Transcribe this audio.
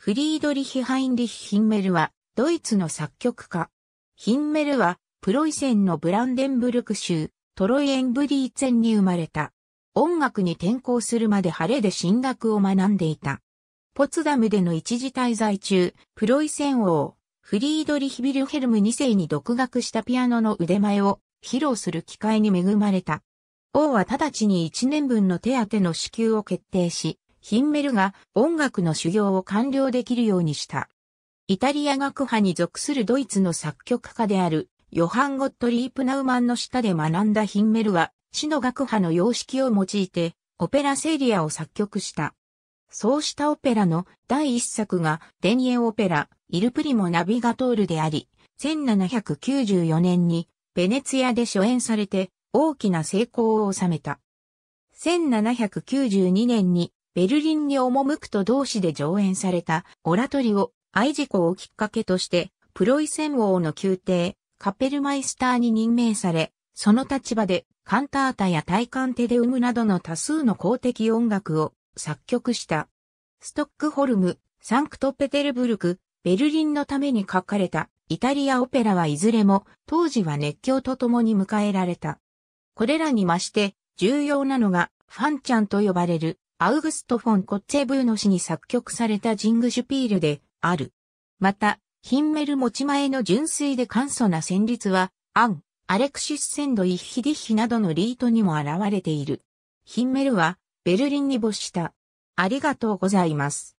フリードリヒ・ハインリヒ・ヒンメルは、ドイツの作曲家。ヒンメルは、プロイセンのブランデンブルク州、トロイエンブリーツェンに生まれた。音楽に転校するまで晴れで進学を学んでいた。ポツダムでの一時滞在中、プロイセン王、フリードリヒ・ビルヘルム2世に独学したピアノの腕前を披露する機会に恵まれた。王は直ちに1年分の手当の支給を決定し、ヒンメルが音楽の修行を完了できるようにした。イタリア学派に属するドイツの作曲家であるヨハン・ゴットリープ・ナウマンの下で学んだヒンメルは、死の学派の様式を用いて、オペラセリアを作曲した。そうしたオペラの第一作が、デニエオペラ、イルプリモ・ナビガトールであり、1794年に、ベネツィアで初演されて、大きな成功を収めた。1792年に、ベルリンに赴くと同志で上演されたオラトリオ、愛事故をきっかけとして、プロイセン王の宮廷、カペルマイスターに任命され、その立場でカンタータや体感テデウムなどの多数の公的音楽を作曲した。ストックホルム、サンクトペテルブルク、ベルリンのために書かれたイタリアオペラはいずれも当時は熱狂と共に迎えられた。これらに増して重要なのがファンちゃんと呼ばれるアウグスト・フォン・コッチェブーノ氏に作曲されたジングシュピールである。また、ヒンメル持ち前の純粋で簡素な旋律は、アン、アレクシス・センド・イッヒディッヒなどのリートにも現れている。ヒンメルは、ベルリンに没した。ありがとうございます。